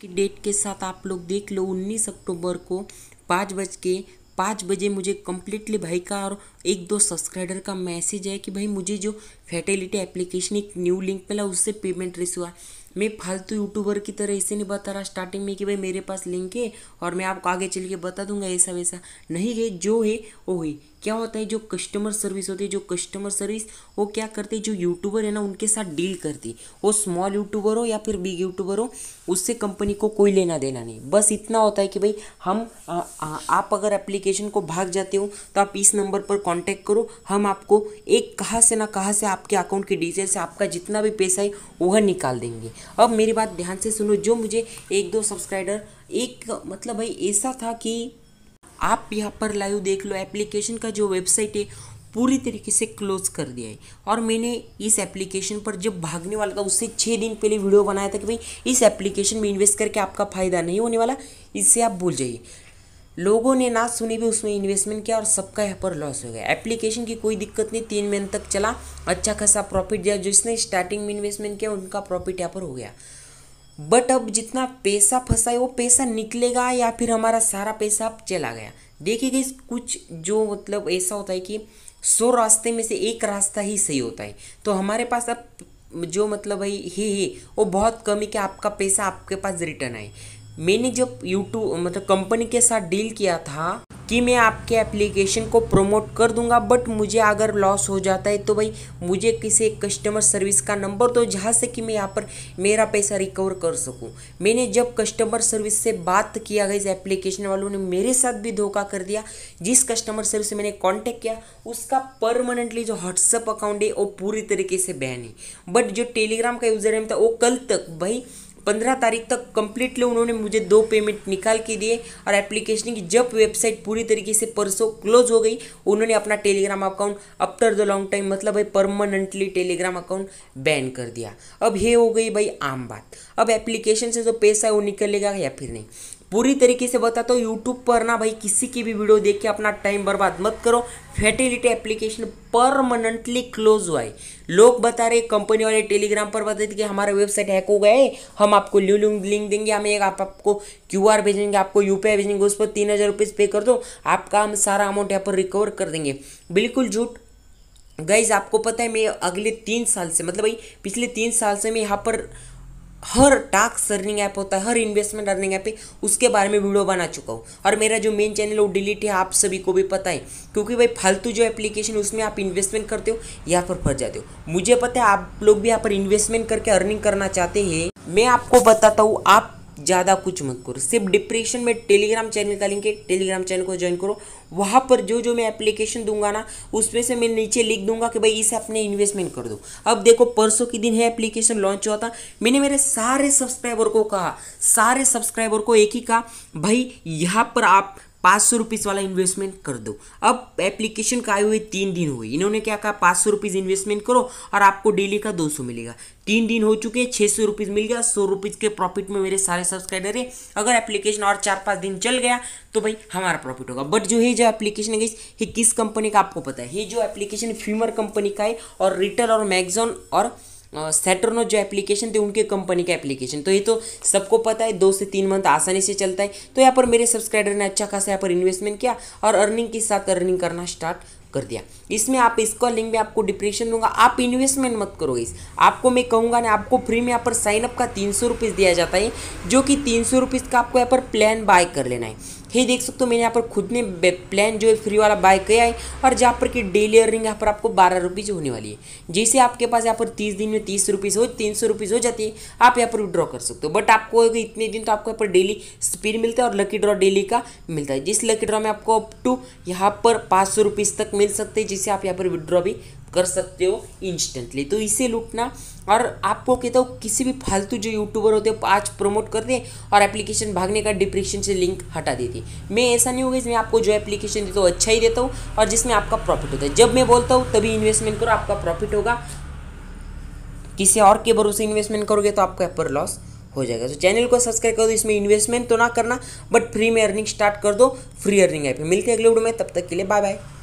की डेट के साथ आप लोग देख लो उन्नीस अक्टूबर को पाँच बज के पाँच बजे मुझे कम्प्लीटली भाई का और एक दो सब्सक्राइबर का मैसेज है कि भाई मुझे जो फैटेलिटी एप्लीकेशन एक न्यू लिंक मिला उससे पेमेंट रिसीव हुआ मैं फालतू यूट्यूबर की तरह ऐसे नहीं बता रहा स्टार्टिंग में कि भाई मेरे पास लिंक है और मैं आपको आगे चल के बता दूंगा ऐसा वैसा नहीं है जो है वो है क्या होता है जो कस्टमर सर्विस होती है जो कस्टमर सर्विस वो क्या करते हैं जो यूट्यूबर है ना उनके साथ डील करती वो स्मॉल यूट्यूबर हो या फिर बिग यूट्यूबर हो उससे कंपनी को कोई लेना देना नहीं बस इतना होता है कि भाई हम आ, आ, आप अगर एप्लीकेशन को भाग जाते हो तो आप इस नंबर पर कॉन्टैक्ट करो हम आपको एक कहाँ से ना कहाँ से आपके अकाउंट की डिटेल से आपका जितना भी पैसा है वह निकाल देंगे अब मेरी बात ध्यान से सुनो जो मुझे एक दो सब्सक्राइबर एक मतलब भाई ऐसा था कि आप यहाँ पर लाइव देख लो एप्लीकेशन का जो वेबसाइट है पूरी तरीके से क्लोज कर दिया है और मैंने इस एप्लीकेशन पर जब भागने वाला था उससे छः दिन पहले वीडियो बनाया था कि भाई इस एप्लीकेशन में इन्वेस्ट करके आपका फ़ायदा नहीं होने वाला इससे आप भूल जाइए लोगों ने ना सुने भी उसमें इन्वेस्टमेंट किया और सबका यहाँ पर लॉस हो गया एप्लीकेशन की कोई दिक्कत नहीं तीन महीने तक चला अच्छा खासा प्रॉफिट दिया जिसने स्टार्टिंग में इन्वेस्टमेंट किया उनका प्रॉफिट यहाँ पर हो गया बट अब जितना पैसा फंसा है वो पैसा निकलेगा या फिर हमारा सारा पैसा अब चला गया देखिए गई कुछ जो मतलब ऐसा होता है कि सौ रास्ते में से एक रास्ता ही सही होता है तो हमारे पास अब जो मतलब भाई है है वो बहुत कम है कि आपका पैसा आपके पास रिटर्न आए मैंने जब यूट्यूब मतलब कंपनी के साथ डील किया था कि मैं आपके एप्लीकेशन को प्रमोट कर दूंगा बट मुझे अगर लॉस हो जाता है तो भाई मुझे किसी कस्टमर सर्विस का नंबर दो जहाँ से कि मैं यहाँ पर मेरा पैसा रिकवर कर सकूँ मैंने जब कस्टमर सर्विस से बात किया गया इस एप्लीकेशन वालों ने मेरे साथ भी धोखा कर दिया जिस कस्टमर सर्विस से मैंने कॉन्टैक्ट किया उसका परमानेंटली जो व्हाट्सअप अकाउंट है वो पूरी तरीके से बैन है बट जो टेलीग्राम का यूज़र है वो कल तक भाई पंद्रह तारीख तक कम्प्लीटली उन्होंने मुझे दो पेमेंट निकाल के दिए और एप्लीकेशन की जब वेबसाइट पूरी तरीके से परसों क्लोज हो गई उन्होंने अपना Telegram account after the long time मतलब भाई परमानेंटली टेलीग्राम अकाउंट बैन कर दिया अब ये हो गई भाई आम बात अब एप्लीकेशन से जो पैसा है वो निकलेगा या फिर नहीं पूरी तरीके से बताता हूँ यूट्यूब पर ना भाई किसी की भी वीडियो देख के अपना टाइम बर्बाद मत करो फैटिलिटी एप्लीकेशन परमानेंटली क्लोज हुआ है लोग बता रहे कंपनी वाले टेलीग्राम पर बताते कि हमारा वेबसाइट हैक हो गए हम आपको लिंक देंगे हमें एक आप आपको क्यू आर भेजेंगे आपको यू भेजेंगे उस पर तीन हज़ार पे कर दो आपका हम सारा अमाउंट यहाँ पर रिकवर कर देंगे बिल्कुल झूठ गाइज आपको पता है मैं अगले तीन साल से मतलब भाई पिछले तीन साल से मैं यहाँ पर हर टास्क अर्निंग ऐप होता है हर इन्वेस्टमेंट अर्निंग ऐप है उसके बारे में वीडियो बना चुका हूँ और मेरा जो मेन चैनल है वो डिलीट है आप सभी को भी पता है क्योंकि भाई फालतू जो एप्लीकेशन उसमें आप इन्वेस्टमेंट करते हो या फिर फंस जाते हो मुझे पता है आप लोग भी यहाँ पर इन्वेस्टमेंट करके अर्निंग करना चाहते हैं मैं आपको बताता हूँ आप ज़्यादा कुछ मत करो सिर्फ डिप्रेशन में टेलीग्राम चैनल का लिंक है टेलीग्राम चैनल को ज्वाइन करो वहाँ पर जो जो मैं एप्लीकेशन दूंगा ना उसमें से मैं नीचे लिख दूंगा कि भाई इसे अपने इन्वेस्टमेंट कर दो अब देखो परसों के दिन है एप्लीकेशन लॉन्च हुआ था मैंने मेरे सारे सब्सक्राइबर को कहा सारे सब्सक्राइबर को एक ही कहा भाई यहाँ पर आप पाँच सौ रुपीज़ वाला इन्वेस्टमेंट कर दो अब एप्लीकेशन का आए हुए तीन दिन हुए इन्होंने क्या कहा पाँच सौ रुपीज़ इन्वेस्टमेंट करो और आपको डेली का दो सौ मिलेगा तीन दिन हो चुके हैं छः सौ रुपीज़ मिल गया सौ रुपीज़ के प्रॉफिट में मेरे सारे सब्सक्राइबर हैं अगर एप्लीकेशन और चार पाँच दिन चल गया तो भाई हमारा प्रॉफिट होगा बट जो है जो एप्लीकेशन है ये किस कंपनी का आपको पता है ये जो एप्लीकेशन फ्यूमर कंपनी का है और रिटर और मैगजॉन और सेटरनो जो एप्लीकेशन थे उनके कंपनी का एप्लीकेशन तो ये तो सबको पता है दो से तीन मंथ आसानी से चलता है तो यहाँ पर मेरे सब्सक्राइबर ने अच्छा खासा यहाँ पर इन्वेस्टमेंट किया और अर्निंग के साथ अर्निंग करना स्टार्ट कर दिया इसमें आप इसका लिंक में आपको डिप्रेशन दूंगा आप इन्वेस्टमेंट मत करो इस आपको मैं कहूंगा ना आपको फ्री में यहाँ पर साइनअप का तीन सौ रुपीज़ दिया जाता है जो कि तीन सौ रुपीज़ का आपको यहाँ पर प्लान बाय कर लेना है ये देख सकते हो मैंने यहाँ पर खुद ने प्लान जो है फ्री वाला बाय किया है और जहाँ पर की डेली अर्निंग यहाँ पर आपको बारह रुपीज़ होने वाली है जैसे आपके पास यहाँ पर तीस दिन में तीस रुपीज़ हो तीन सौ रुपीज़ हो जाती है आप यहाँ पर विड्रॉ कर सकते हो बट आपको इतने दिन तो आपको यहाँ पर डेली स्पीड मिलता है और लकी ड्रॉ डेली का मिलता है जिस लकी ड्रॉ में आपको अप टू यहाँ पर पाँच सौ रुपीज़ तक मिल सकते हैं जिससे आप यहाँ पर विड्रॉ भी कर सकते हो इंस्टेंटली तो इसे लूटना और आपको कहता हूँ किसी भी फालतू जो यूट्यूबर होते हैं आज प्रमोट कर दे और एप्लीकेशन भागने का डिप्रेशन से लिंक हटा देती मैं ऐसा नहीं होगा इसमें आपको जो एप्लीकेशन देता हूँ अच्छा ही देता हूँ और जिसमें आपका प्रॉफिट होता है जब मैं बोलता हूँ तभी इन्वेस्टमेंट करो आपका प्रॉफिट होगा किसी और के भरोसे इन्वेस्टमेंट करोगे तो आपका पर लॉस हो जाएगा तो चैनल को सब्सक्राइब कर दो इसमें इन्वेस्टमेंट तो ना करना बट फ्री में अर्निंग स्टार्ट कर दो फ्री अर्निंग ऐप मिलते हैं अगले वीडियो में तब तक के लिए बाय बाय